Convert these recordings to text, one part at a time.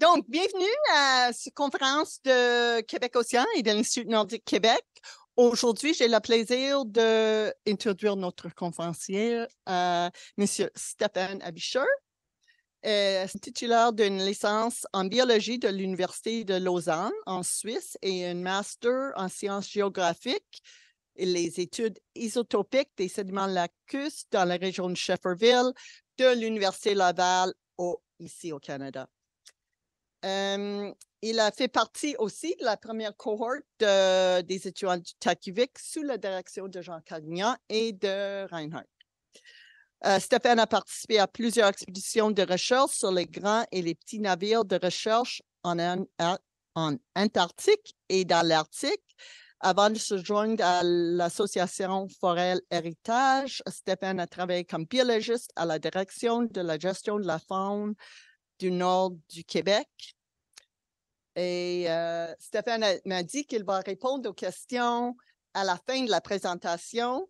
Donc, bienvenue à cette conférence de Québec Océan et de l'Institut Nordique Québec. Aujourd'hui, j'ai le plaisir d'introduire notre conférencier, euh, M. Stéphane Abisher, euh, titulaire d'une licence en biologie de l'Université de Lausanne en Suisse et un master en sciences géographiques et les études isotopiques des sédiments lacustres dans la région de Shefferville de l'Université Laval ici au Canada. Euh, il a fait partie aussi de la première cohorte des étudiants du TACUVIC sous la direction de Jean Cagnan et de Reinhardt. Euh, Stéphane a participé à plusieurs expéditions de recherche sur les grands et les petits navires de recherche en, Antarctique et dans l'Arctique. Avant de se joindre à l'association Forel Héritage, Stéphane a travaillé comme biologiste à la direction de la gestion de la faune du nord du Québec. Et euh, Stéphane m'a dit qu'il va répondre aux questions à la fin de la présentation.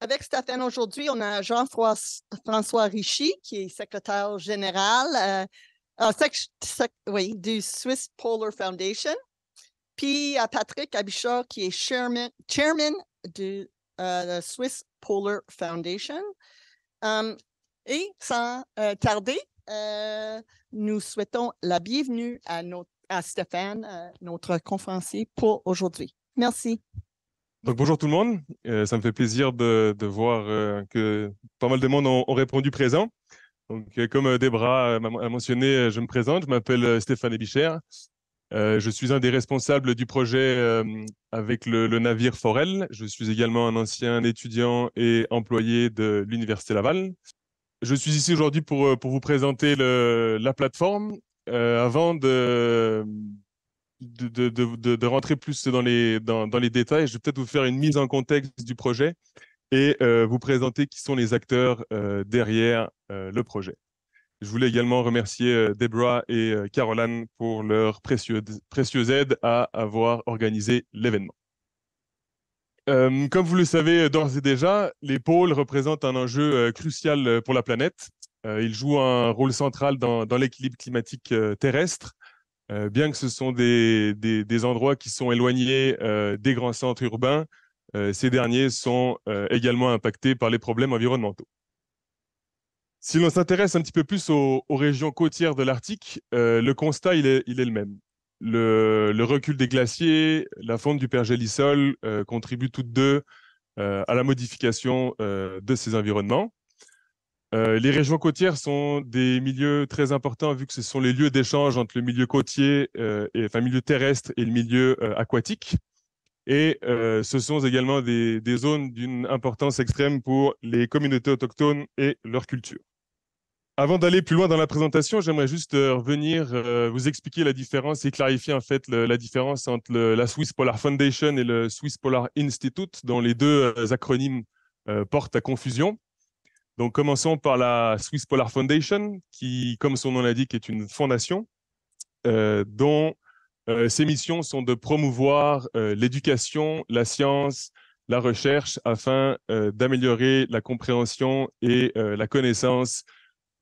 Avec Stéphane aujourd'hui, on a Jean-François Richy, qui est secrétaire général euh, du Swiss Polar Foundation, puis à Patrick Abichard, qui est chairman, chairman du euh, Swiss Polar Foundation. et sans tarder, euh, nous souhaitons la bienvenue à, notre, à Stéphane, euh, notre conférencier, pour aujourd'hui. Merci. Donc, bonjour tout le monde. Euh, ça me fait plaisir de, voir que pas mal de monde ont, répondu présent. Donc, comme Debra a mentionné, je me présente. Je m'appelle Stéphane Ebichère. je suis un des responsables du projet avec le navire Forel. Je suis également un ancien étudiant et employé de l'Université Laval. Je suis ici aujourd'hui euh, pour, vous présenter le, la plateforme. Euh, avant de rentrer plus dans les, dans, les détails, je vais peut-être vous faire une mise en contexte du projet et euh, vous présenter qui sont les acteurs derrière le projet. Je voulais également remercier Deborah et Caroline pour leur précieuse aide à avoir organisé l'événement. Euh, comme vous le savez euh, d'ores et déjà, les pôles représentent un enjeu euh, crucial pour la planète. ils jouent un rôle central dans, l'équilibre climatique terrestre. bien que ce sont des, endroits qui sont éloignés des grands centres urbains, ces derniers sont également impactés par les problèmes environnementaux. Si l'on s'intéresse un petit peu plus aux, régions côtières de l'Arctique, le constat il est le même le, recul des glaciers, la fonte du pergélisol euh, contribuent toutes deux euh, à la modification euh, de ces environnements. les régions côtières sont des milieux très importants vu que ce sont les lieux d'échange entre le milieu côtier, et, enfin milieu terrestre et le milieu aquatique. Et ce sont également des, des zones d'une importance extrême pour les communautés autochtones et leur culture. Avant d'aller plus loin dans la présentation, j'aimerais juste euh, revenir euh, vous expliquer la différence et clarifier en fait la différence entre la Swiss Polar Foundation et le Swiss Polar Institute, dont les deux euh, acronymes portent à confusion. Donc commençons par la Swiss Polar Foundation, qui, comme son nom l'indique, est une fondation dont ses missions sont de promouvoir l'éducation, la science, la recherche afin d'améliorer la compréhension et la connaissance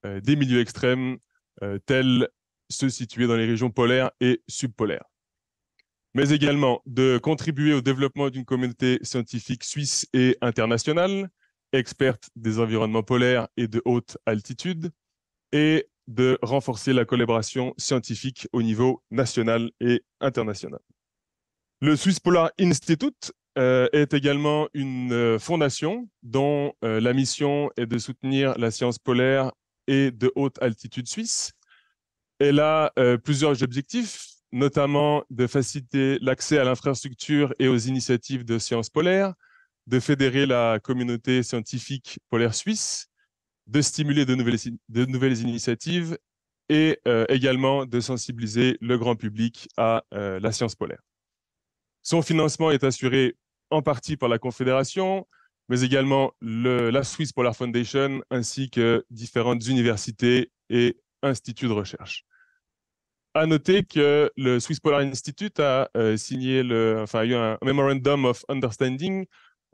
euh, des milieux extrêmes euh, tels ceux situés dans les régions polaires et subpolaires, mais également de contribuer au développement d'une communauté scientifique suisse et internationale, experte des environnements polaires et de haute altitude, et de renforcer la collaboration scientifique au niveau national et international. Le Swiss Polar Institute euh, est également une fondation dont la mission est de soutenir la science polaire et de haute altitude suisse. Elle a euh, plusieurs objectifs, notamment de faciliter l'accès à l'infrastructure et aux initiatives de sciences polaires, de fédérer la communauté scientifique polaire suisse, de stimuler de nouvelles, initiatives et euh, également de sensibiliser le grand public à euh, la science polaire. Son financement est assuré en partie par la Confédération, mais également la Swiss Polar Foundation, ainsi que différentes universités et instituts de recherche. À noter que le Swiss Polar Institute a euh, signé le, enfin, eu un Memorandum of Understanding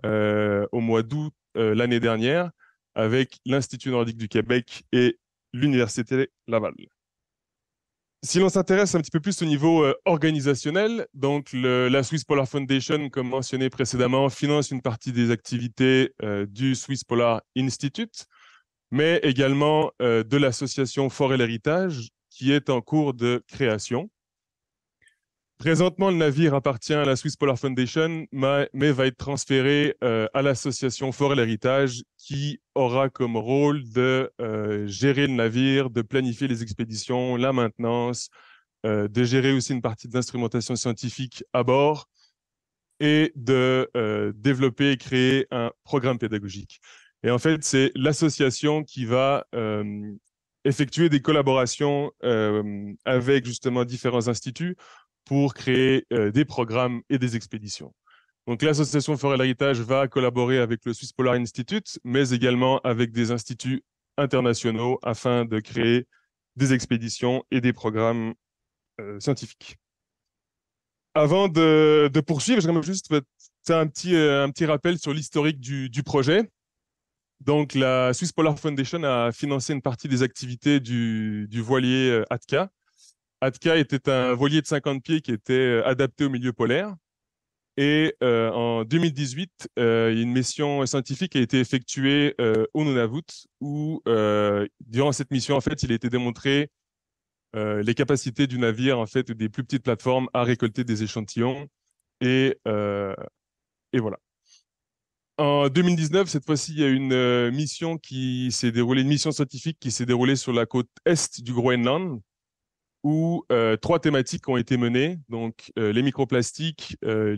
euh, au mois d'août euh, l'année dernière avec l'Institut nordique du Québec et l'Université Laval. Si l'on s'intéresse un petit peu plus au niveau euh, organisationnel, donc la Swiss Polar Foundation, comme mentionné précédemment, finance une partie des activités euh, du Swiss Polar Institute, mais également euh, de l'association Forêt l'Héritage, qui est en cours de création. Présentement, le navire appartient à la Swiss Polar Foundation, mais va être transféré euh, à l'association Forêt l'Héritage, qui aura comme rôle de euh, gérer le navire, de planifier les expéditions, la maintenance, euh, de gérer aussi une partie de l'instrumentation scientifique à bord et de développer et créer un programme pédagogique. Et en fait, c'est l'association qui va effectuer des collaborations avec justement différents instituts pour créer euh, des programmes et des expéditions. Donc l'association Forêt l'Héritage va collaborer avec le Swiss Polar Institute, mais également avec des instituts internationaux afin de créer des expéditions et des programmes euh, scientifiques. Avant de, de poursuivre, voudrais juste faire un petit, euh, un petit rappel sur l'historique du, projet. Donc, la Swiss Polar Foundation a financé une partie des activités du, du voilier Atka Atka était un voilier de 50 pieds qui était euh, adapté au milieu polaire. Et euh, en 2018, euh, une mission scientifique a été effectuée au Nunavut, où durant cette mission, en fait, il a été démontré les capacités du navire, en fait, des plus petites plateformes à récolter des échantillons. Et, et voilà. En 2019, cette fois-ci, il y a une mission qui s'est déroulée, une mission scientifique qui s'est déroulée sur la côte est du Groenland, où euh, trois thématiques ont été menées, donc euh, les microplastiques, euh,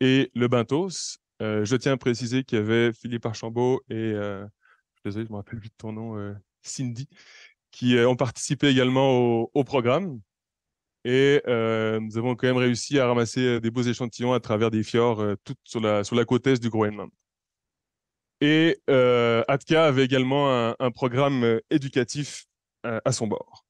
et le benthos. Euh, je tiens à préciser qu'il y avait Philippe Archambault et, désolé, je me rappelle plus de ton nom, Cindy, qui ont participé également au, programme. Et nous avons quand même réussi à ramasser des beaux échantillons à travers des fjords, tout sur la, côte est du Groenland. Et Atka avait également un programme éducatif à son bord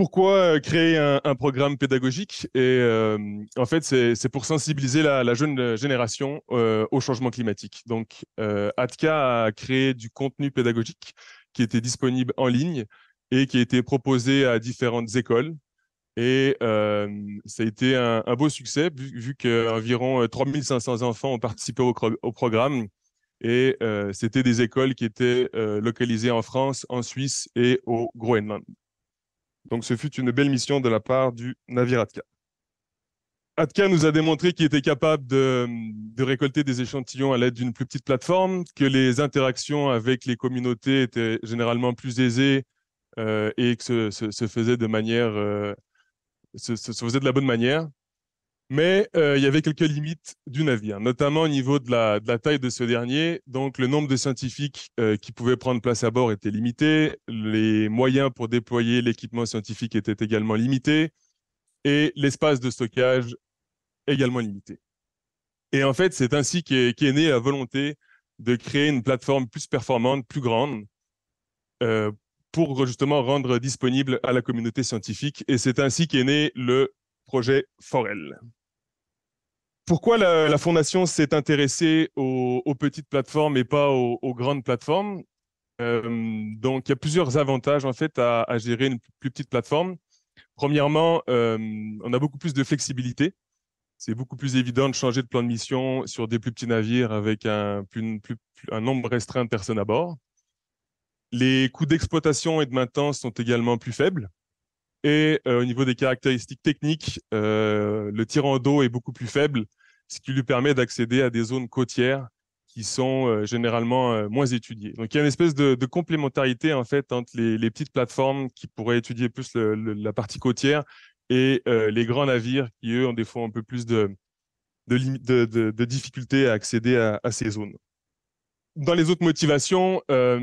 pourquoi euh, créer un, programme pédagogique Et euh, en fait, c'est pour sensibiliser la, jeune euh, génération au changement climatique. Donc, Atka a créé du contenu pédagogique qui était disponible en ligne et qui a été proposé à différentes écoles. Et ça a été un, beau succès, vu, qu'environ 3500 enfants ont participé au, programme. Et c'était des écoles qui étaient localisées en France, en Suisse et au Groenland. Donc ce fut une belle mission de la part du navire Atka. Atka nous a démontré qu'il était capable de, récolter des échantillons à l'aide d'une plus petite plateforme, que les interactions avec les communautés étaient généralement plus aisées euh, et que se, faisait de manière, se euh, faisait de la bonne manière. Mais euh, il y avait quelques limites du navire, notamment au niveau de la, taille de ce dernier. Donc le nombre de scientifiques euh, qui pouvaient prendre place à bord était limité, les moyens pour déployer l'équipement scientifique étaient également limités, et l'espace de stockage également limité. Et en fait, c'est ainsi qu'est née la volonté de créer une plateforme plus performante, plus grande, euh, pour justement rendre disponible à la communauté scientifique. Et c'est ainsi qu'est né le projet Forel pourquoi la, fondation s'est intéressée aux, petites plateformes et pas aux, grandes plateformes euh, Donc, il y a plusieurs avantages en fait à, gérer une plus petite plateforme. Premièrement, euh, on a beaucoup plus de flexibilité. C'est beaucoup plus évident de changer de plan de mission sur des plus petits navires avec un, nombre restreint de personnes à bord. Les coûts d'exploitation et de maintenance sont également plus faibles. Et euh, au niveau des caractéristiques techniques, le tirant d'eau est beaucoup plus faible ce qui lui permet d'accéder à des zones côtières qui sont euh, généralement euh, moins étudiées. Donc il y a une espèce de, complémentarité en fait entre les, petites plateformes qui pourraient étudier plus la partie côtière et euh, les grands navires qui eux ont des fois un peu plus de, de, de difficultés à accéder à, ces zones. Dans les autres motivations,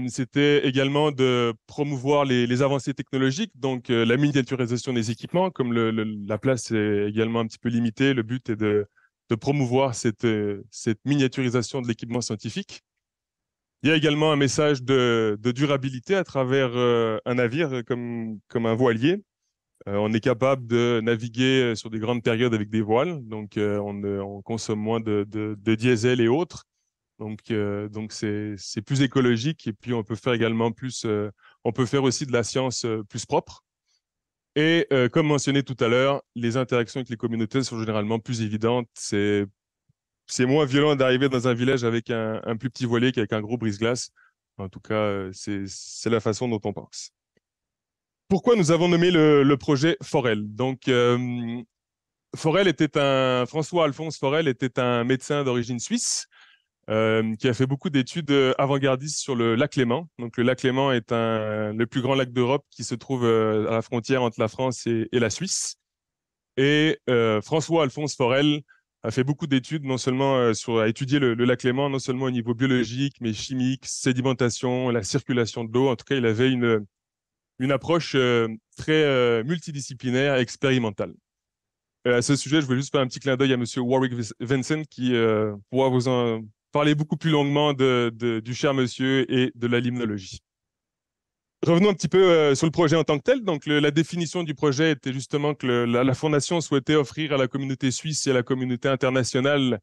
c'était également de promouvoir les, avancées technologiques, donc la miniaturisation des équipements, comme la place est également un petit peu limitée, le but est de de promouvoir cette, euh, cette miniaturisation de l'équipement scientifique. Il y a également un message de, durabilité à travers euh, un navire euh, comme, comme un voilier. on est capable de naviguer sur des grandes périodes avec des voiles, donc on, consomme moins de, de, diesel et autres. Donc donc c'est plus écologique et puis on peut faire également plus, on peut faire aussi de la science plus propre. Et euh, comme mentionné tout à l'heure, les interactions avec les communautés sont généralement plus évidentes. C'est, c'est moins violent d'arriver dans un village avec un, plus petit voilier qu'avec un gros brise-glace. En tout cas, euh, c'est, la façon dont on pense. Pourquoi nous avons nommé le, projet Forel Donc, euh, Forel était un François Alphonse Forel était un médecin d'origine suisse euh, qui a fait beaucoup d'études euh, avant-gardistes sur le lac Léman. Donc, le lac Léman est le plus grand lac d'Europe qui se trouve euh, à la frontière entre la France et, la Suisse. Et François-Alphonse Forel a fait beaucoup d'études, non seulement sur, a étudié le, lac Léman, non seulement au niveau biologique, mais chimique, sédimentation, la circulation de l'eau. En tout cas, il avait une, une approche très multidisciplinaire et expérimentale à ce sujet, je voulais juste faire un petit clin d'œil à Monsieur Warwick Vincent qui pourra vous en parler beaucoup plus longuement de, du cher monsieur et de la limnologie. Revenons un petit peu euh, sur le projet en tant que tel. Donc, la définition du projet était justement que la, Fondation souhaitait offrir à la communauté suisse et à la communauté internationale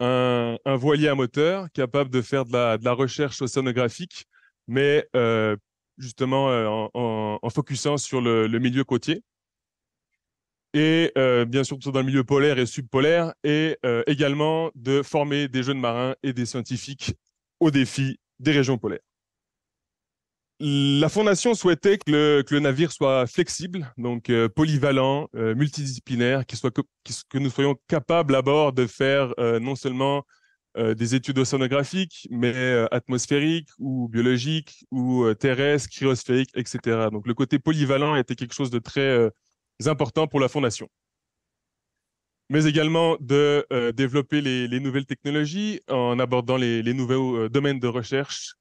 un, voilier à moteur capable de faire de la, recherche océanographique, mais euh, justement euh, en, focusant sur le milieu côtier et euh, bien sûr dans le milieu polaire et subpolaire, et euh, également de former des jeunes marins et des scientifiques au défi des régions polaires. La Fondation souhaitait que le, navire soit flexible, donc euh, polyvalent, multidisciplinaire, soit que, nous soyons capables à bord de faire non seulement des études océanographiques, mais atmosphériques ou biologiques ou terrestres, cryosphériques, etc. Donc le côté polyvalent était quelque chose de très importants pour la fondation mais également de euh, développer les, nouvelles technologies en abordant les, nouveaux euh, domaines de recherche,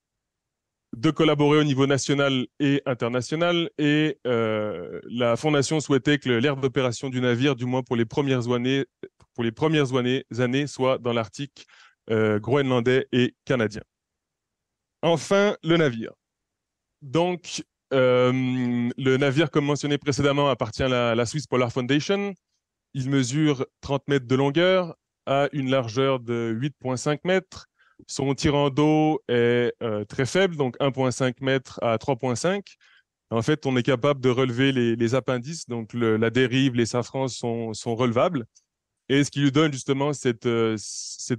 de collaborer au niveau national et international. Et euh, la Fondation souhaitait que l'aire d'opération du navire, du moins pour les premières années, pour les premières années, années soit dans l'Arctique groenlandais et canadien. Enfin, le navire. Donc, euh, le navire, comme mentionné précédemment, appartient à la, Swiss Polar Foundation. Il mesure 30 mètres de longueur, a une largeur de 8,5 mètres. Son tirant d'eau est euh, très faible, donc 1,5 mètres à 3,5. En fait, on est capable de relever les, appendices, donc la dérive, les safrans sont, sont, relevables. Et ce qui lui donne justement cette, euh,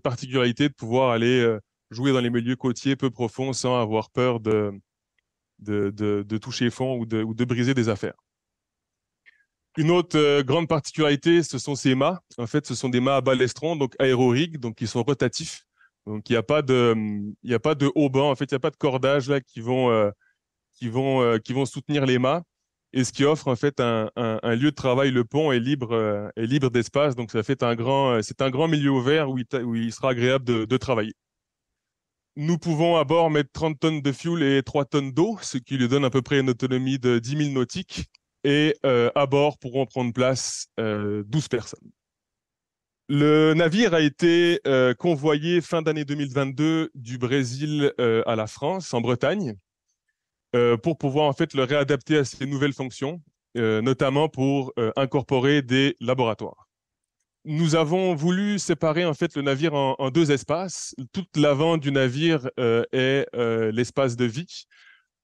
particularité de pouvoir aller jouer dans les milieux côtiers peu profonds sans avoir peur de, de, toucher fond ou de, de, briser des affaires. Une autre euh, grande particularité, ce sont ces mâts. En fait, ce sont des mâts à balestron, donc aéroriques, donc qui sont rotatifs. Donc, il n'y a pas de, il y de haubans. En fait, il n'y a pas de cordage là qui vont, euh, qui vont, euh, qui vont soutenir les mâts. Et ce qui offre en fait un, lieu de travail, le pont est libre, est libre d'espace. Donc, ça fait un grand, c'est un grand milieu ouvert où il, sera agréable de travailler. Nous pouvons à bord mettre 30 tonnes de fuel et 3 tonnes d'eau, ce qui lui donne à peu près une autonomie de 10 000 nautiques. Et euh, à bord pourront prendre place 12 euh, personnes. Le navire a été euh, convoyé fin d'année 2022 du Brésil à la France, en Bretagne, pour pouvoir en fait le réadapter à ses nouvelles fonctions, notamment pour incorporer des laboratoires nous avons voulu séparer en fait le navire en, deux espaces. Tout l'avant du navire euh, est euh, l'espace de vie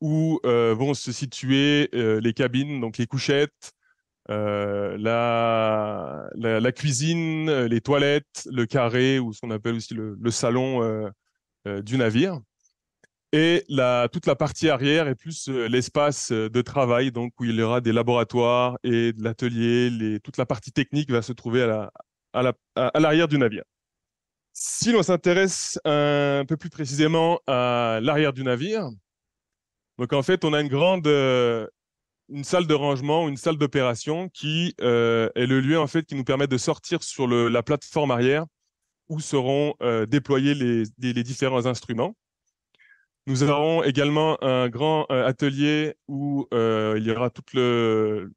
où euh, vont se situer les cabines, donc les couchettes, la, la, cuisine, les toilettes, le carré ou ce qu'on appelle aussi le, salon du navire. Et la, toute la partie arrière est plus l'espace de travail, donc où il y aura des laboratoires et de l'atelier. Toute la partie technique va se trouver à la, à l'arrière du navire. Si l'on s'intéresse un peu plus précisément à l'arrière du navire, donc en fait, on a une grande euh, une salle de rangement, une salle d'opération qui euh, est le lieu en fait qui nous permet de sortir sur la plateforme arrière où seront euh, déployés les, les, différents instruments. Nous aurons également un grand atelier où il y aura tout le,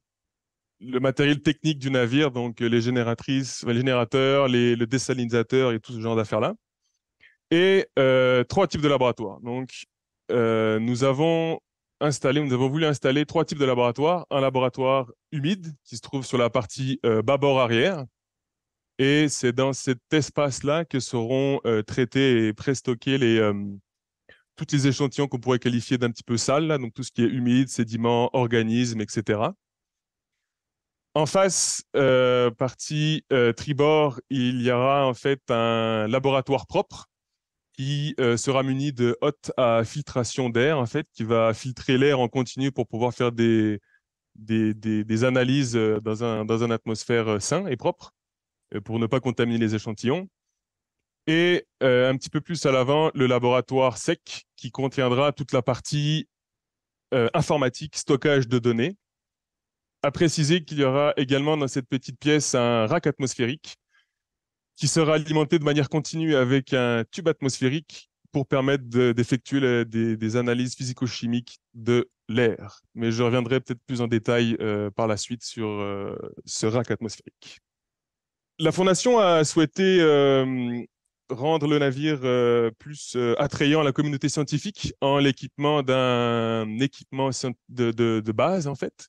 le matériel technique du navire, donc euh, les génératrices, les générateurs, les, le désalinisateur et tout ce genre d'affaires-là. Et euh, trois types de laboratoires. Donc, euh, nous avons installé, nous avons voulu installer trois types de laboratoires. Un laboratoire humide qui se trouve sur la partie bas bâbord arrière. Et c'est dans cet espace-là que seront traités et préstockés les, tous les échantillons qu'on pourrait qualifier d'un petit peu sales, là, donc tout ce qui est humide, sédiments, organismes, etc. En face, euh, partie euh, tribord, il y aura en fait un laboratoire propre qui euh, sera muni de hottes à filtration d'air, en fait, qui va filtrer l'air en continu pour pouvoir faire des, des, analyses dans un, dans une atmosphère sain et propre pour ne pas contaminer les échantillons. Et un petit peu plus à l'avant, le laboratoire sec qui contiendra toute la partie informatique, stockage de données à préciser qu'il y aura également dans cette petite pièce un rack atmosphérique qui sera alimenté de manière continue avec un tube atmosphérique pour permettre d'effectuer des, analyses physico-chimiques de l'air. Mais je reviendrai peut-être plus en détail euh, par la suite sur euh, ce rack atmosphérique. La Fondation a souhaité euh, rendre le navire plus attrayant à la communauté scientifique en l'équipement d'un équipement de base, en fait,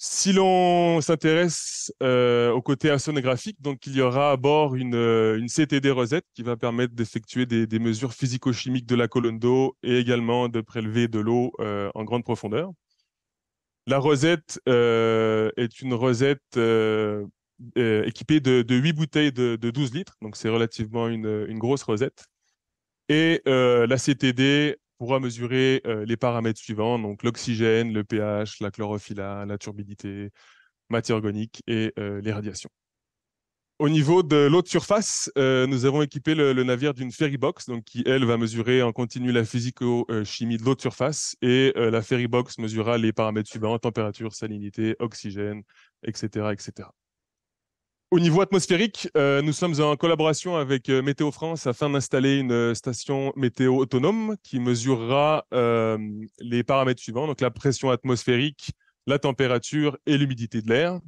si l'on s'intéresse euh, au côté graphique, donc il y aura à bord une, euh, CTD Rosette qui va permettre d'effectuer des, mesures physico-chimiques de la colonne d'eau et également de prélever de l'eau euh, en grande profondeur. La Rosette est une Rosette équipée de, 8 bouteilles de, 12 litres, donc c'est relativement une, une, grosse Rosette. Et la CTD pourra mesurer euh, les paramètres suivants, donc l'oxygène, le pH, la chlorophylla, la turbidité, matière organique et euh, les radiations. Au niveau de l'eau de surface, euh, nous avons équipé le, navire d'une ferry box, donc qui elle va mesurer en continu la physico-chimie de l'eau de surface et la ferry box mesurera les paramètres suivants température, salinité, oxygène, etc., etc. Au niveau atmosphérique, euh, nous sommes en collaboration avec euh, Météo France afin d'installer une euh, station météo autonome qui mesurera les paramètres suivants, donc la pression atmosphérique, la température et l'humidité de l'air.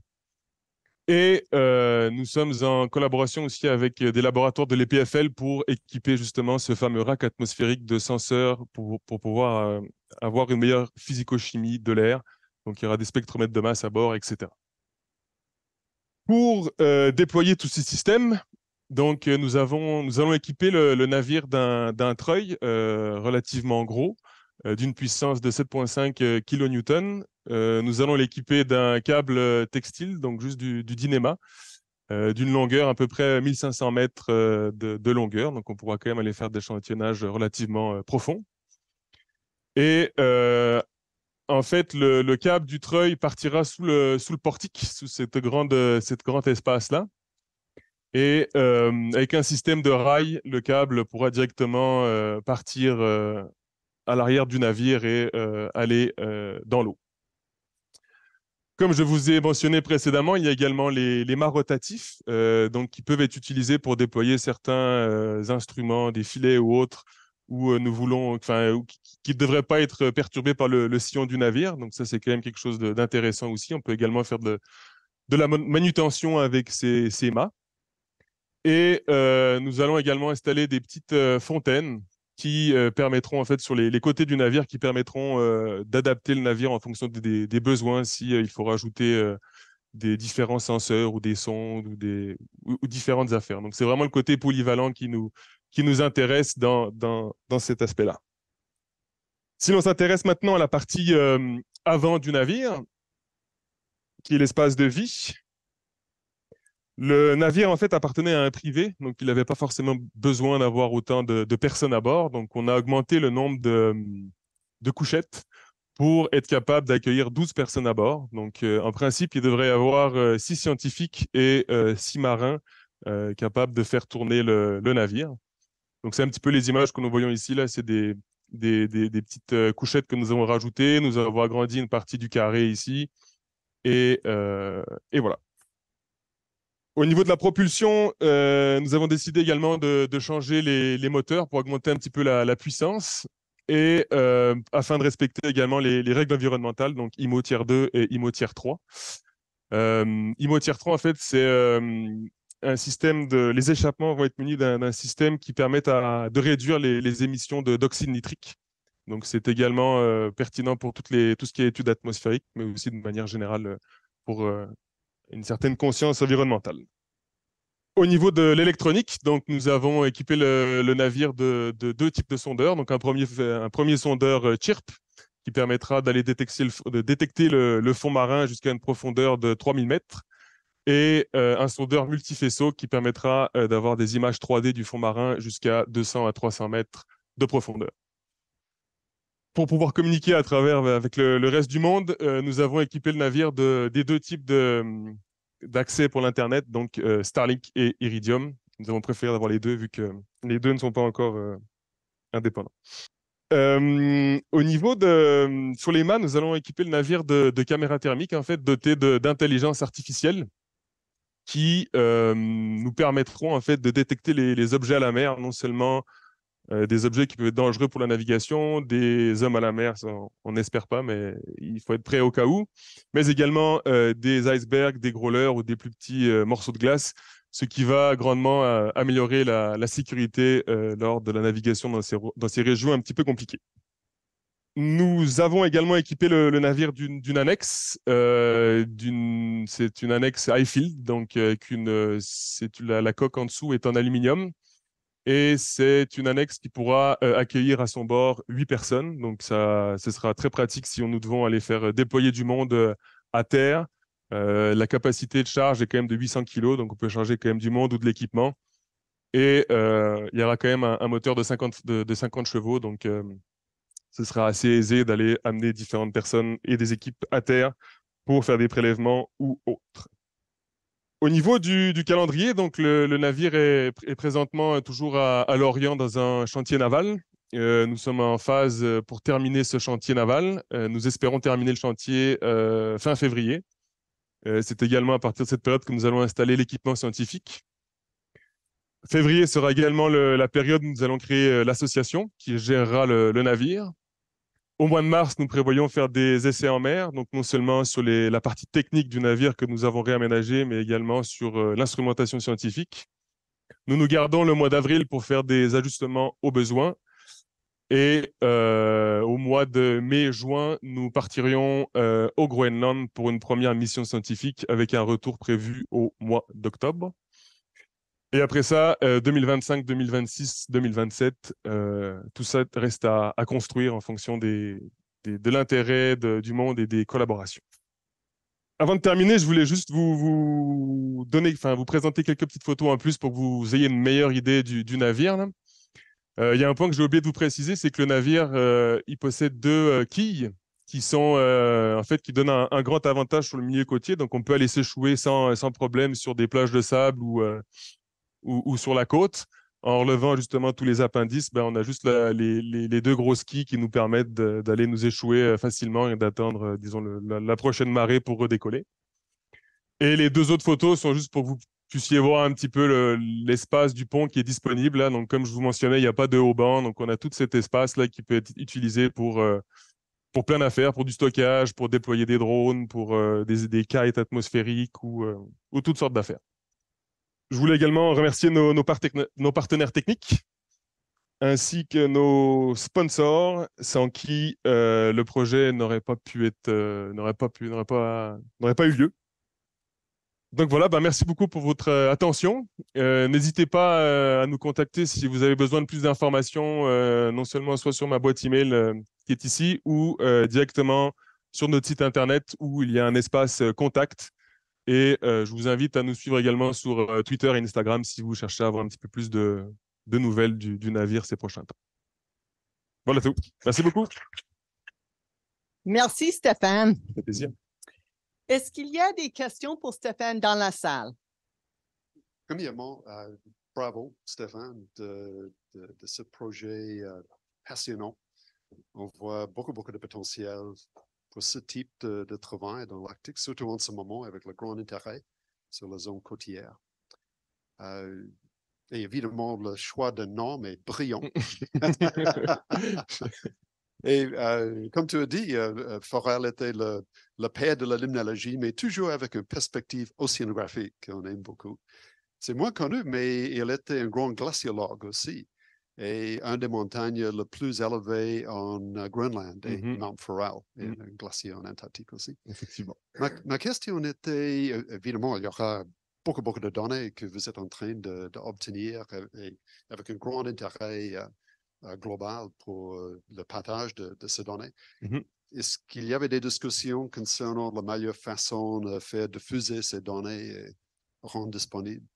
Et nous sommes en collaboration aussi avec des laboratoires de l'EPFL pour équiper justement ce fameux rack atmosphérique de senseurs pour, pour pouvoir avoir une meilleure physico-chimie de l'air. Donc il y aura des spectromètres de masse à bord, etc. Pour euh, déployer tous ces systèmes, donc euh, nous, avons, nous allons équiper le, navire d'un treuil relativement gros, euh, d'une puissance de 7,5 kN. nous allons l'équiper d'un câble textile, donc juste du, du d'une longueur à peu près 1500 mètres de, longueur. Donc, on pourra quand même aller faire des chantillonnages relativement profonds. Et en fait, le, câble du treuil partira sous le, portique, sous cette grand espace-là. Et euh, avec un système de rail, le câble pourra directement euh, partir euh, à l'arrière du navire et aller dans l'eau. Comme je vous ai mentionné précédemment, il y a également les, les mâts rotatifs, donc qui peuvent être utilisés pour déployer certains instruments, des filets ou autres, où euh, nous voulons, enfin, euh, qui ne devrait pas être euh, perturbé par le, sillon du navire. Donc ça, c'est quand même quelque chose d'intéressant aussi. On peut également faire de, de la manutention avec ces, mâts. Et nous allons également installer des petites fontaines qui permettront, en fait, sur les, côtés du navire, qui permettront d'adapter le navire en fonction des, besoins, si il faut rajouter des différents senseurs ou des sondes ou, des, ou différentes affaires. Donc c'est vraiment le côté polyvalent qui nous, qui nous intéresse dans, dans, dans cet aspect-là. Si l'on s'intéresse maintenant à la partie euh, avant du navire, qui est l'espace de vie, le navire en fait appartenait à un privé, donc il n'avait pas forcément besoin d'avoir autant de, personnes à bord. Donc on a augmenté le nombre de, couchettes pour être capable d'accueillir 12 personnes à bord. Donc euh, en principe, il devrait y avoir 6 euh, scientifiques et 6 marins capables de faire tourner le, le navire. Donc c'est un petit peu les images que nous voyons ici. Là, c'est des, des, des, petites euh, couchettes que nous avons rajoutées. Nous avons agrandi une partie du carré ici. Et, euh, et voilà. Au niveau de la propulsion, euh, nous avons décidé également de, de changer les, les, moteurs pour augmenter un petit peu la, puissance et afin de respecter également les, les, règles environnementales, donc IMO tier 2 et IMO tier 3. Euh, IMO tier 3, en fait, c'est un système de, les échappements vont être munis d'un système qui permet de réduire les, les émissions d'oxyde nitrique. Donc c'est également euh, pertinent pour toutes les, tout ce qui est études atmosphériques, mais aussi de manière générale euh, pour euh, une certaine conscience environnementale. Au niveau de l'électronique, donc nous avons équipé le, navire de, deux types de sondeurs. Donc un premier, un premier sondeur CHIRP qui permettra d'aller détecter le, le fond marin jusqu'à une profondeur de 3000 mètres et euh, un sondeur multifaisceau qui permettra euh, d'avoir des images 3D du fond marin jusqu'à 200 à 300 mètres de profondeur. Pour pouvoir communiquer à travers bah, avec le, reste du monde, euh, nous avons équipé le navire de, des deux types d'accès pour l'Internet, donc Starlink et Iridium. Nous avons préféré d'avoir les deux vu que les deux ne sont pas encore indépendants. au niveau de sur les mâts, nous allons équiper le navire de, de caméras thermiques en fait dotées d'intelligence artificielle qui euh, nous permettront en fait de détecter les, objets à la mer, non seulement euh, des objets qui peuvent être dangereux pour la navigation, des hommes à la mer, on n'espère pas, mais il faut être prêt au cas où, mais également euh, des icebergs, des growlers ou des plus petits morceaux de glace, ce qui va grandement améliorer la, sécurité lors de la navigation dans ces, dans ces régions un petit peu compliquées. Nous avons également équipé le, navire d'une annexe. Euh, c'est une annexe Highfield, donc euh, euh, la, la, coque en dessous est en aluminium. Et c'est une annexe qui pourra accueillir à son bord 8 personnes. Donc, ça, ce sera très pratique si on, nous devons aller faire déployer du monde à terre. la capacité de charge est quand même de 800 kg, donc on peut charger quand même du monde ou de l'équipement. Et il y aura quand même un, moteur de 50, 50 chevaux, donc ce sera assez aisé d'aller amener différentes personnes et des équipes à terre pour faire des prélèvements ou autres. Au niveau du, calendrier, donc le, navire est, présentement euh, toujours à, Lorient dans un chantier naval. Euh, nous sommes en phase euh, pour terminer ce chantier naval. nous espérons terminer le chantier fin février. C'est également à partir de cette période que nous allons installer l'équipement scientifique. Février sera également la période où nous allons créer l'association qui gérera le navire. Au mois de mars, nous prévoyons faire des essais en mer, donc non seulement sur la partie technique du navire que nous avons réaménagé, mais également sur euh, l'instrumentation scientifique. Nous nous gardons le mois d'avril pour faire des ajustements aux besoins. Et euh, au mois de mai-juin, nous partirions euh, au Groenland pour une première mission scientifique avec un retour prévu au mois d'octobre. Et après ça, 2025, 2026, 2027, tout ça reste à, construire en fonction des, de l'intérêt du monde et des collaborations. Avant de terminer, je voulais juste vous, donner, enfin, vous présenter quelques petites photos en plus pour que vous ayez une meilleure idée du, navire. Euh, il y a un point que j'ai oublié de vous préciser, c'est que le navire, euh, il possède deux euh, quilles qui sont en fait qui donnent un, grand avantage sur le milieu côtier. Donc on peut aller s'échouer sans, sans problème sur des plages de sable ou, ou, ou, sur la côte. En relevant justement tous les appendices, ben, on a juste les, deux gros skis qui nous permettent d'aller nous échouer euh, facilement et d'attendre, euh, disons, la, prochaine marée pour redécoller. Et les deux autres photos sont juste pour que vous puissiez voir un petit peu l'espace du pont qui est disponible. Là. Donc, comme je vous mentionnais, il n'y a pas de haut-banc. Donc, on a tout cet espace-là qui peut être utilisé pour, euh, pour plein d'affaires, pour du stockage, pour déployer des drones, pour des, kites atmosphériques ou, ou toutes sortes d'affaires. Je voulais également remercier nos, partenaires techniques ainsi que nos sponsors sans qui euh, le projet n'aurait pas pu être euh, n'aurait pas pu n'aurait pas n'aurait pas eu lieu. Donc voilà, ben, merci beaucoup pour votre euh, attention. N'hésitez pas à nous contacter si vous avez besoin de plus d'informations, non seulement soit sur ma boîte email qui est ici ou directement sur notre site internet où il y a un espace contact et euh, je vous invite à nous suivre également sur euh, Twitter et Instagram si vous cherchez à avoir un petit peu plus de, nouvelles du, navire ces prochains temps. Voilà tout. Merci beaucoup. Merci Stéphane. C'est plaisir. Est-ce qu'il y a des questions pour Stéphane dans la salle? Premièrement, euh, bravo Stéphane de, de ce projet passionnant. On voit beaucoup, beaucoup de potentiel pour ce type de, travail dans l'Arctique, surtout en ce moment avec le grand intérêt sur la zone côtière. Euh, et évidemment, le choix de nom est brillant. et euh, comme tu as dit, euh, euh, Forel était le, le, père de la limnologie, mais toujours avec une perspective océanographique qu'on aime beaucoup. C'est moins connu, mais il était un grand glaciologue aussi. Et un des montagnes les plus élevées en euh, Groenland et mm-hmm. Mount Farrell, mm-hmm. un glacier en Antarctique aussi. Effectivement. Ma, question était, euh, évidemment, il y aura beaucoup, beaucoup de données que vous êtes en train d'obtenir euh, avec un grand intérêt global pour le partage de, ces données. Mm-hmm. Est-ce qu'il y avait des discussions concernant la meilleure façon de faire diffuser ces données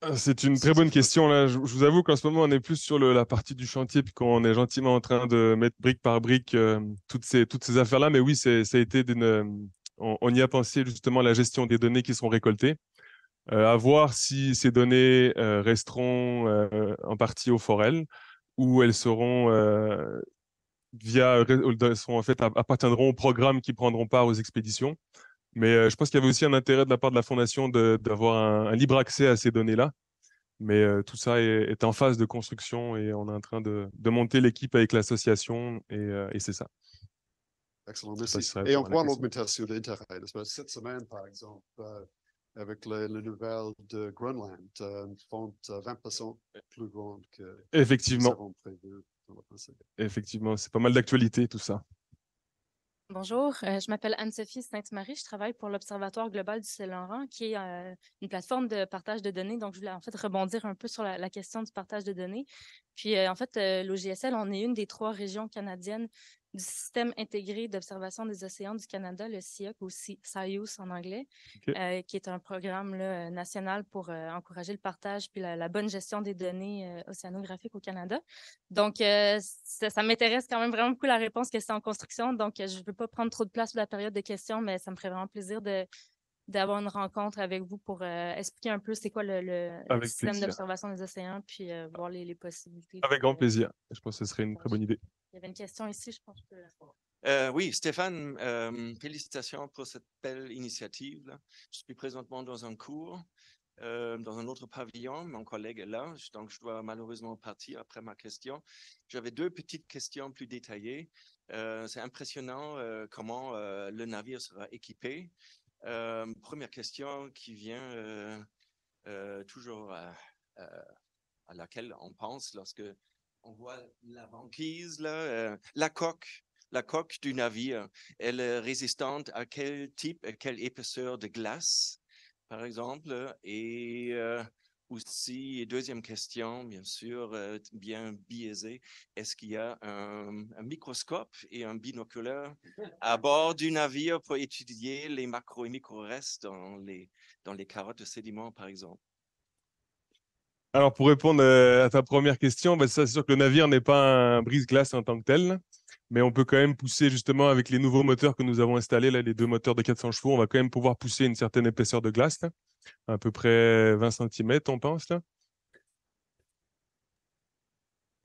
ah, c'est une très bonne question. Là. Je, vous avoue qu'en ce moment, on est plus sur la partie du chantier, puis qu'on est gentiment en train de mettre brique par brique euh, toutes ces, toutes ces affaires-là. Mais oui, ça a été euh, on, y a pensé justement la gestion des données qui sont récoltées. Euh, à voir si ces données resteront en partie au forel ou elles seront via seront en fait appartiendront aux programmes qui prendront part aux expéditions. Mais euh, je pense qu'il y avait aussi un intérêt de la part de la Fondation d'avoir un, libre accès à ces données-là. Mais euh, tout ça est, est, en phase de construction et on est en train de, de monter l'équipe avec l'association et, euh, et c'est ça. Excellent, merci. Ça, et encore l'augmentation d'intérêt. Cette semaine, par exemple, avec les, les, nouvelles de Groenland, une fonte 20% plus grande que Effectivement. qu'on prévu. Effectivement, c'est pas mal d'actualité tout ça. Bonjour, euh, je m'appelle Anne-Sophie Sainte-Marie, je travaille pour l'Observatoire global du Saint-Laurent, qui est euh, une plateforme de partage de données. Donc, je voulais en fait rebondir un peu sur la, question du partage de données. Puis, euh, en fait, l'OGSL, on est une des trois régions canadiennes du système intégré d'observation des océans du Canada, le SIOC ou SIUS en anglais, euh, qui est un programme euh, national pour euh, encourager le partage puis la, bonne gestion des données océanographiques au Canada. Donc, ça, m'intéresse quand même vraiment beaucoup la réponse que c'est en construction. Donc, je ne veux pas prendre trop de place pour la période de questions, mais ça me ferait vraiment plaisir de, d'avoir une rencontre avec vous pour expliquer un peu c'est quoi le, système d'observation des océans, puis voir les, possibilités. Avec grand plaisir. Je pense que ce serait une très bonne idée. Il y avait une question ici, je pense que euh, oui, Stéphane, euh, félicitations pour cette belle initiative. Je suis présentement dans un cours, euh, dans un autre pavillon. Mon collègue est là, donc je dois malheureusement partir après ma question. J'avais deux petites questions plus détaillées. Euh, c'est impressionnant comment le navire sera équipé. première question qui vient toujours à laquelle on pense lorsque on voit la banquise, euh, la coque, la coque du navire. Elle est résistante à quel type, à quelle épaisseur de glace, par exemple. Et euh, aussi, deuxième question, bien sûr, euh, bien biaisée, est-ce qu'il y a un, microscope et un binoculaire à bord du navire pour étudier les macro et micro-restes dans les, dans les carottes de sédiments, par exemple? Alors, pour répondre euh, à ta première question, ben c'est sûr que le navire n'est pas un brise-glace en tant que tel, mais on peut quand même pousser justement avec les nouveaux moteurs que nous avons installés, là, les deux moteurs de 400 chevaux, on va quand même pouvoir pousser une certaine épaisseur de glace, à peu près 20 cm, on pense. Là.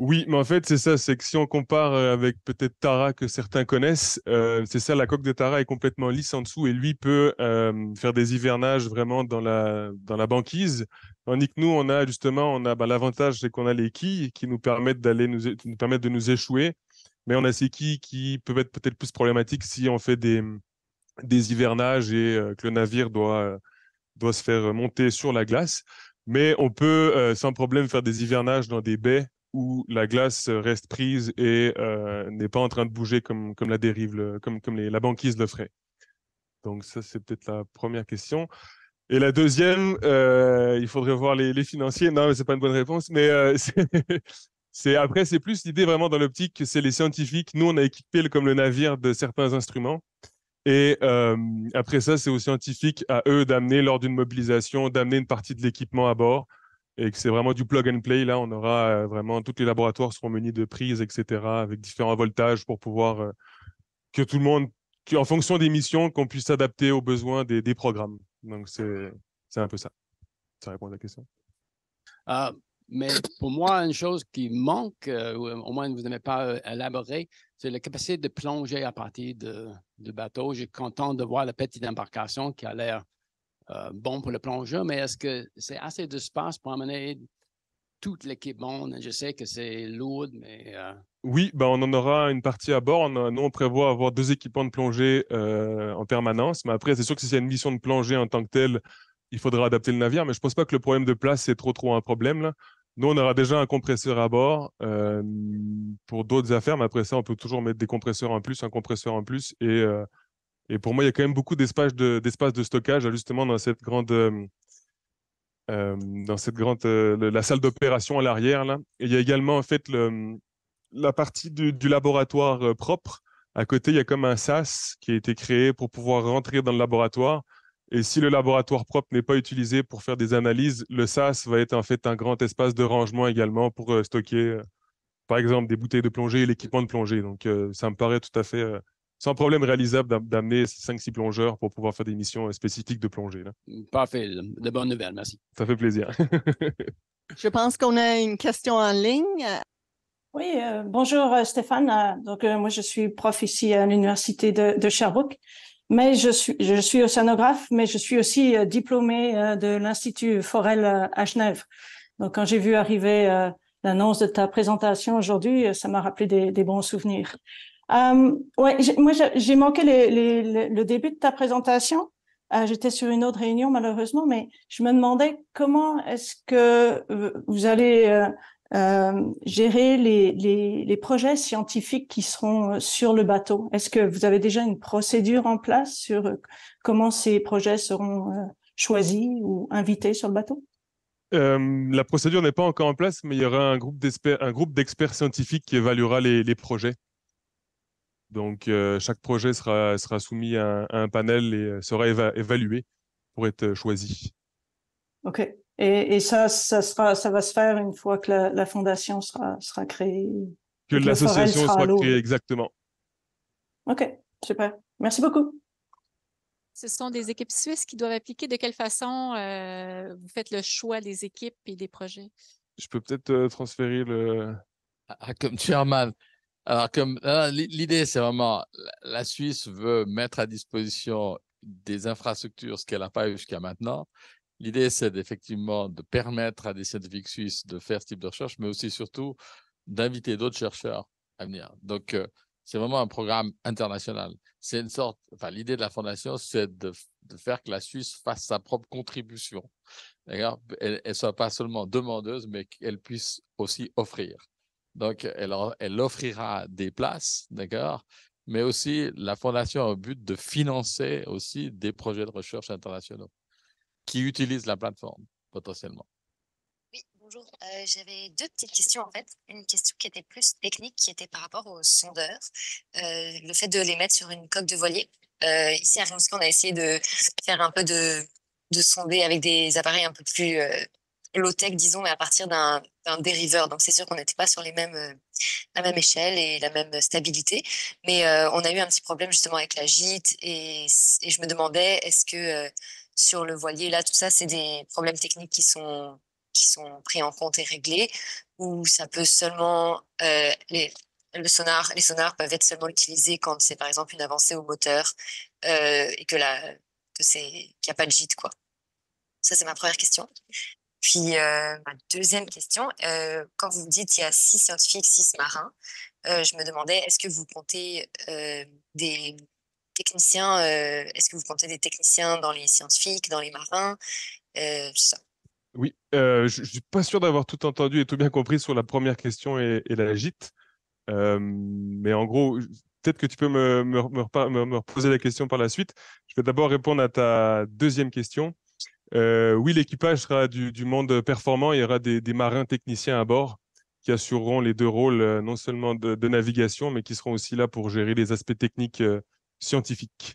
Oui, mais en fait, c'est ça, c'est que si on compare euh, avec peut-être Tara que certains connaissent, euh, c'est ça, la coque de Tara est complètement lisse en dessous et lui peut faire des hivernages vraiment dans la, dans la banquise on a justement, on a bah, l'avantage, c'est qu'on a les quilles qui nous permettent d'aller nous, permettent de nous échouer. Mais on a ces quilles qui peuvent être peut-être plus problématiques si on fait des, des hivernages et euh, que le navire doit, euh, doit se faire monter sur la glace. Mais on peut euh, sans problème faire des hivernages dans des baies où la glace reste prise et n'est pas en train de bouger comme, comme la dérive, comme, comme la banquise le ferait. Donc ça, c'est peut-être la première question. Et la deuxième, euh, il faudrait voir les, financiers. Non, c'est pas une bonne réponse. Mais euh, c'est après, c'est plus l'idée vraiment dans l'optique que c'est les scientifiques. Nous, on a équipé comme le navire de certains instruments. Et euh, après ça, c'est aux scientifiques à eux d'amener lors d'une mobilisation, d'amener une partie de l'équipement à bord. Et que c'est vraiment du plug and play. Là, on aura vraiment tous les laboratoires seront munis de prises, etc., avec différents voltages pour pouvoir que tout le monde, en fonction des missions, qu'on puisse s'adapter aux besoins des programmes. Donc, c'est un peu ça. Ça répond à la question. Ah, mais pour moi, une chose qui manque, euh, euh, au moins vous n'avez pas euh, élaboré, c'est la capacité de plonger à partir du bateau. Je suis content de voir la petite embarcation qui a l'air euh, bon pour le plongeur, mais est-ce que c'est assez d'espace pour amener l'équipe l'équipement? Je sais que c'est lourd, mais oui, bah on en aura une partie à bord. nous, on prévoit avoir deux équipements de plongée euh, en permanence. Mais après, c'est sûr que si c'est une mission de plongée en tant que telle, il faudra adapter le navire. Mais je ne pense pas que le problème de place, c'est trop, trop un problème. Là. Nous, on aura déjà un compresseur à bord euh, pour d'autres affaires. Mais après ça, on peut toujours mettre des compresseurs en plus, un compresseur en plus. Et, euh, pour moi, il y a quand même beaucoup d'espace de, de stockage, justement, dans cette grande. dans cette grande la salle d'opération à l'arrière et il y a également en fait le, la partie du, laboratoire euh, propre, à côté, il y a comme un SAS qui a été créé pour pouvoir rentrer dans le laboratoire. Et si le laboratoire propre n'est pas utilisé pour faire des analyses, le SAS va être en fait un grand espace de rangement également pour euh, stocker, euh, par exemple, des bouteilles de plongée et l'équipement de plongée. Donc, ça me paraît tout à fait sans problème réalisable d'amener 5-6 plongeurs pour pouvoir faire des missions spécifiques de plongée. Là. Parfait, de bonnes nouvelles, merci. Ça fait plaisir. Je pense qu'on a une question en ligne. Oui, euh, bonjour euh, Stéphane. Euh, donc, moi, je suis prof ici à l'Université de, de, Sherbrooke, mais je suis, je suis océanographe, mais je suis aussi diplômée de l'Institut Forel à Genève. Donc, quand j'ai vu arriver l'annonce de ta présentation aujourd'hui, ça m'a rappelé des, bons souvenirs. ouais, moi, j'ai manqué le début de ta présentation. J'étais sur une autre réunion malheureusement, mais je me demandais comment est-ce que vous allez euh, gérer les, projets scientifiques qui seront euh, sur le bateau Est-ce que vous avez déjà une procédure en place sur euh, comment ces projets seront choisis ou invités sur le bateau la procédure n'est pas encore en place, mais il y aura un groupe d'experts scientifiques qui évaluera les, projets. Donc, chaque projet sera, soumis à, un panel et sera évalué pour être choisi. OK. Et, ça, ça, ça va se faire une fois que la, fondation sera, sera créée. Que l'association sera, créée, exactement. OK, super. Merci beaucoup. Ce sont des équipes suisses qui doivent appliquer. De quelle façon euh, vous faites le choix des équipes et des projets? Je peux peut-être euh, transférer le. Ah, ah, comme chairman. Alors, comme ah, l'idée, c'est vraiment la Suisse veut mettre à disposition des infrastructures, ce qu'elle n'a pas eu jusqu'à maintenant, L'idée, c'est effectivement de permettre à des scientifiques suisses de faire ce type de recherche, mais aussi surtout d'inviter d'autres chercheurs à venir. Donc, euh, c'est vraiment un programme international. C'est une sorte, enfin, l'idée de la fondation, c'est de, faire que la Suisse fasse sa propre contribution. D'accord Elle ne soit pas seulement demandeuse, mais qu'elle puisse aussi offrir. Donc, elle, elle offrira des places, d'accord Mais aussi, la fondation a un but de financer aussi des projets de recherche internationaux qui utilisent la plateforme potentiellement. Oui, bonjour. Euh, j'avais deux petites questions en fait. Une question qui était plus technique, qui était par rapport aux sondeurs, euh, le fait de les mettre sur une coque de voilier. Euh, ici à Rimouski, on a essayé de faire un peu de, de sonder avec des appareils un peu plus low-tech, disons, mais à partir d'un dériveur. Donc, c'est sûr qu'on n'était pas sur les mêmes, la même échelle et la même stabilité. Mais on a eu un petit problème justement avec la gîte et, je me demandais, est-ce que sur le voilier. Là, tout ça, c'est des problèmes techniques qui sont, qui sont pris en compte et réglés, ou ça peut seulement, euh, les, le sonar, les sonars peuvent être seulement utilisés quand c'est par exemple une avancée au moteur euh, et que c'est, qu'il n'y a pas de gîte, quoi. Ça, c'est ma première question. Puis, euh, ma deuxième question, quand vous dites qu'il y a six scientifiques, six marins, je me demandais, est-ce que vous comptez des techniciens, euh, est-ce que vous comptez des techniciens dans les scientifiques, dans les marins euh, ça. Oui, euh, je ne suis pas sûr d'avoir tout entendu et tout bien compris sur la première question et, la gîte. Euh, mais en gros, peut-être que tu peux me, me, me, reposer la question par la suite. Je vais d'abord répondre à ta deuxième question. oui, l'équipage sera du, monde performant. Il y aura des, marins techniciens à bord qui assureront les deux rôles, non seulement de, de, navigation, mais qui seront aussi là pour gérer les aspects techniques scientifique.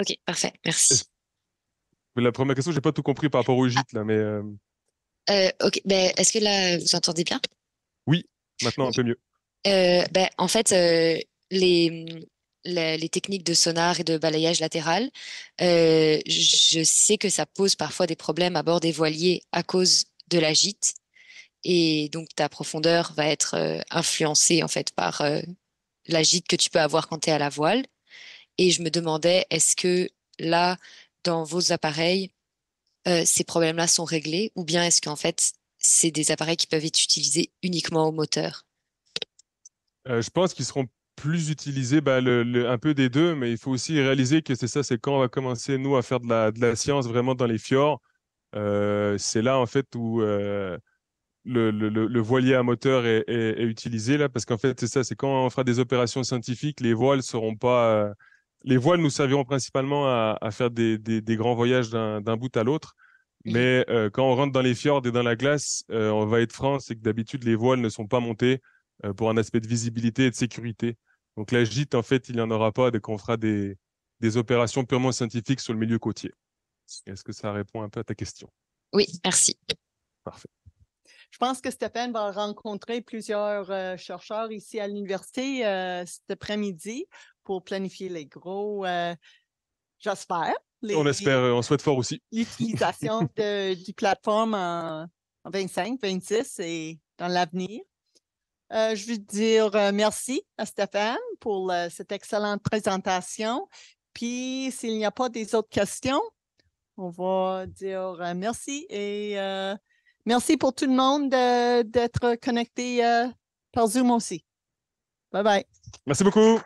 Ok, parfait, merci. La première question, j'ai pas tout compris par rapport au gîte là, mais. Euh, euh, ok, ben, est-ce que là vous entendez bien Oui, maintenant un peu mieux. Euh, ben, en fait, les, les, techniques de sonar et de balayage latéral, je sais que ça pose parfois des problèmes à bord des voiliers à cause de la gîte, et donc ta profondeur va être influencée en fait par la gîte que tu peux avoir quand tu es à la voile. Et je me demandais, est-ce que là, dans vos appareils, euh, ces problèmes-là sont réglés ou bien est-ce qu'en fait, c'est des appareils qui peuvent être utilisés uniquement au moteur euh, Je pense qu'ils seront plus utilisés bah, un peu des deux, mais il faut aussi réaliser que c'est ça, c'est quand on va commencer, nous, à faire de la, science vraiment dans les fjords. Euh, c'est là, en fait, où le, voilier à moteur est, utilisé là, parce qu'en fait, c'est ça, c'est quand on fera des opérations scientifiques, les voiles seront pas. Euh, les voiles nous serviront principalement à, faire des, des, grands voyages d'un bout à l'autre. Mais euh, quand on rentre dans les fjords et dans la glace, euh, on va être franc, c'est que d'habitude, les voiles ne sont pas montées pour un aspect de visibilité et de sécurité. Donc la gîte, en fait, il n'y en aura pas dès qu'on fera des, des opérations purement scientifiques sur le milieu côtier. Est-ce que ça répond un peu à ta question Oui, merci. Parfait. Je pense que Stéphane va rencontrer plusieurs euh, chercheurs ici à l'université euh, cet après-midi pour planifier les gros, euh, j'espère. on espère, on souhaite fort aussi. L'utilisation du plateforme en, 25, 26 et dans l'avenir. je veux dire merci à Stéphane pour cette excellente présentation. Puis, s'il n'y a pas des autres questions, on va dire merci et Merci pour tout le monde d'être connecté euh, par Zoom aussi. Bye bye. Merci beaucoup.